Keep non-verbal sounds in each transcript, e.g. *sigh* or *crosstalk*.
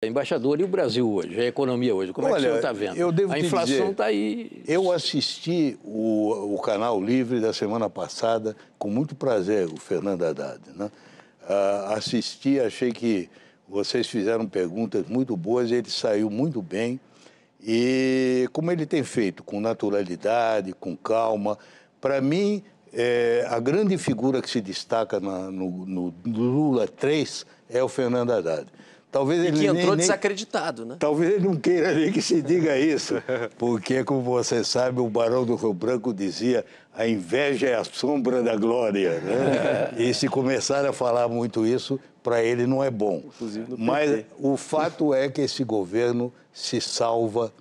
Embaixador, e o Brasil hoje? A economia hoje? Como Olha, é que o senhor está vendo? a inflação está aí. Eu assisti o, o Canal Livre da semana passada com muito prazer, o Fernando Haddad. Né? Ah, assisti, achei que vocês fizeram perguntas muito boas, ele saiu muito bem. E como ele tem feito, com naturalidade, com calma, para mim, é, a grande figura que se destaca na, no, no Lula 3 é o Fernando Haddad. Talvez e ele que entrou nem, desacreditado, né? Talvez ele não queira nem que se diga isso, porque, como você sabe, o Barão do Rio Branco dizia a inveja é a sombra da glória, né? É. E se começar a falar muito isso, para ele não é bom. Mas o fato é que esse governo se salva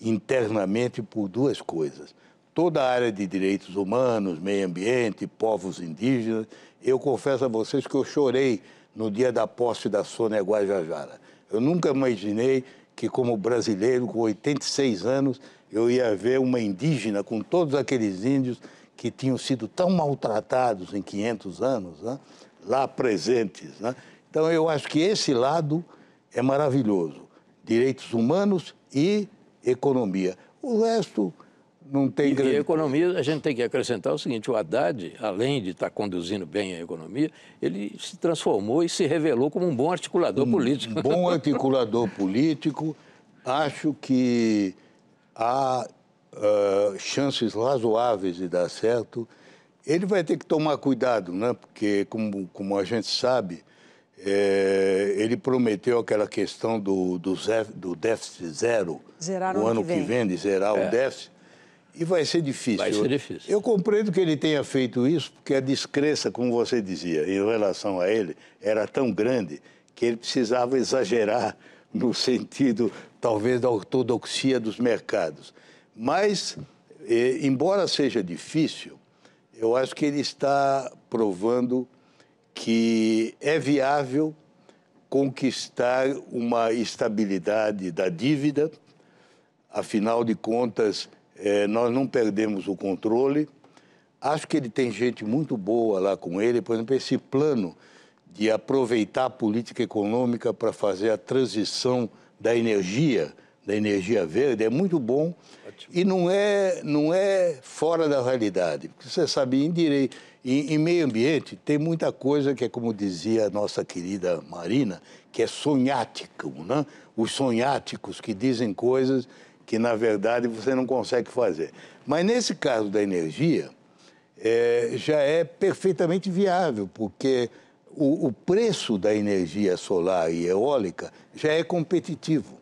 internamente por duas coisas. Toda a área de direitos humanos, meio ambiente, povos indígenas, eu confesso a vocês que eu chorei no dia da posse da Sônia Guajajara. Eu nunca imaginei que, como brasileiro, com 86 anos, eu ia ver uma indígena com todos aqueles índios que tinham sido tão maltratados em 500 anos, né? lá presentes. Né? Então, eu acho que esse lado é maravilhoso: direitos humanos e economia. O resto não tem grande... E a economia, a gente tem que acrescentar o seguinte, o Haddad, além de estar conduzindo bem a economia, ele se transformou e se revelou como um bom articulador um político. Um bom *laughs* articulador político. Acho que há uh, chances razoáveis de dar certo. Ele vai ter que tomar cuidado, né? porque, como, como a gente sabe, é, ele prometeu aquela questão do, do, do déficit zero, Zerar o ano que vem, que vem de zerar é. o déficit. E vai ser difícil. Vai ser difícil. Eu compreendo que ele tenha feito isso, porque a descrença, como você dizia, em relação a ele, era tão grande que ele precisava exagerar *laughs* no sentido, talvez, da ortodoxia dos mercados. Mas, eh, embora seja difícil, eu acho que ele está provando que é viável conquistar uma estabilidade da dívida. Afinal de contas, é, nós não perdemos o controle. Acho que ele tem gente muito boa lá com ele, por exemplo, esse plano de aproveitar a política econômica para fazer a transição da energia, da energia verde, é muito bom Ótimo. e não é, não é fora da realidade. Porque você sabe, em, direito, em, em meio ambiente tem muita coisa que é, como dizia a nossa querida Marina, que é sonhático, né? os sonháticos que dizem coisas que na verdade você não consegue fazer. Mas nesse caso da energia, é, já é perfeitamente viável, porque o, o, preço da energia solar e eólica já é competitivo.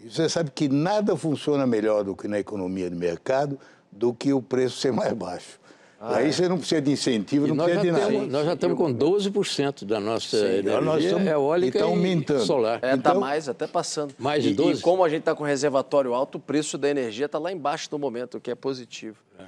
E você sabe que nada funciona melhor do que na economia de mercado do que o preço ser mais baixo. Ah, é. Aí você não precisa de incentivo, não precisa de nada. Temos, nós já estamos com 12% da nossa Sim, energia estamos, é eólica então e, aumentando. solar. Está é, tá então, mais, até passando. Mais de 12%. E, e como a gente está com reservatório alto, o preço da energia está lá embaixo no momento, o que é positivo. É.